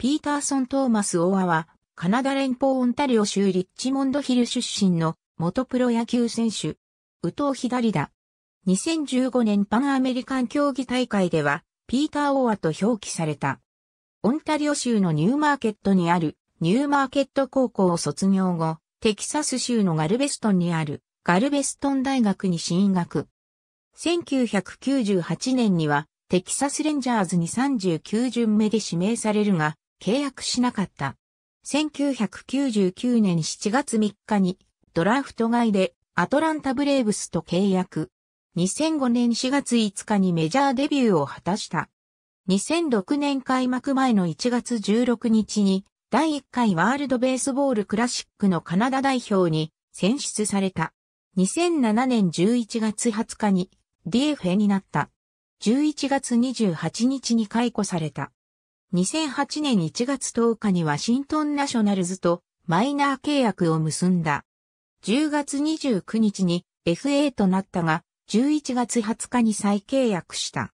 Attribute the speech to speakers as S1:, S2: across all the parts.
S1: ピーターソン・トーマス・オアは、カナダ連邦オンタリオ州リッチモンドヒル出身の元プロ野球選手。宇藤左だ。2015年パンアメリカン競技大会では、ピーター・オアと表記された。オンタリオ州のニューマーケットにあるニューマーケット高校を卒業後、テキサス州のガルベストンにあるガルベストン大学に進学。1998年にはテキサスレンジャーズに39巡目で指名されるが、契約しなかった。1999年7月3日にドラフト外でアトランタブレーブスと契約。2005年4月5日にメジャーデビューを果たした。2006年開幕前の1月16日に第1回ワールドベースボールクラシックのカナダ代表に選出された。2007年11月20日に DFA になった。11月28日に解雇された。2008年1月10日にワシントンナショナルズとマイナー契約を結んだ。10月29日に FA となったが、11月20日に再契約した。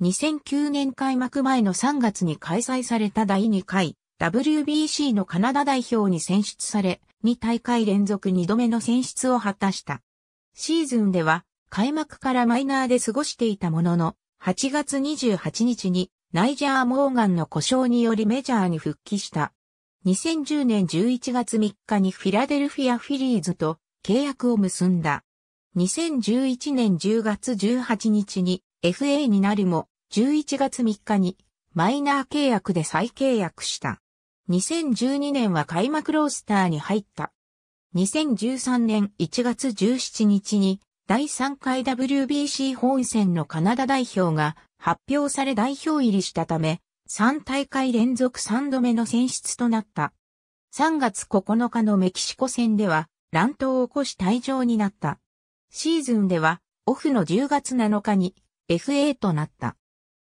S1: 2009年開幕前の3月に開催された第2回 WBC のカナダ代表に選出され、2大会連続2度目の選出を果たした。シーズンでは開幕からマイナーで過ごしていたものの、8月28日にナイジャー・モーガンの故障によりメジャーに復帰した。2010年11月3日にフィラデルフィア・フィリーズと契約を結んだ。2011年10月18日に FA になるも11月3日にマイナー契約で再契約した。2012年は開幕ロースターに入った。2013年1月17日に第3回 WBC 本戦のカナダ代表が発表され代表入りしたため、3大会連続3度目の選出となった。3月9日のメキシコ戦では乱闘を起こし退場になった。シーズンではオフの10月7日に FA となった。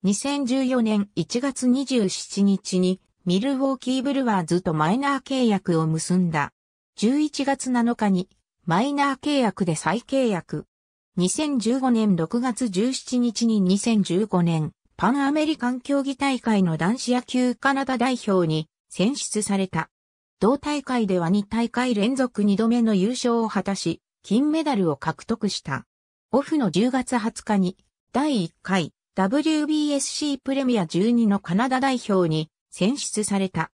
S1: 2014年1月27日にミルウォーキーブルワーズとマイナー契約を結んだ。11月7日にマイナー契約で再契約。2015年6月17日に2015年、パンアメリカン競技大会の男子野球カナダ代表に選出された。同大会では2大会連続2度目の優勝を果たし、金メダルを獲得した。オフの10月20日に、第1回 WBSC プレミア12のカナダ代表に選出された。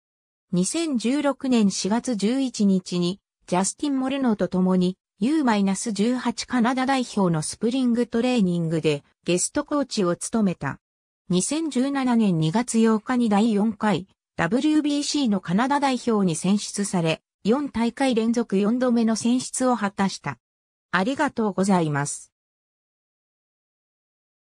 S1: 2016年4月11日に、ジャスティン・モルノと共に U-18 カナダ代表のスプリングトレーニングでゲストコーチを務めた。2017年2月8日に第4回 WBC のカナダ代表に選出され、4大会連続4度目の選出を果たした。ありがとうございます。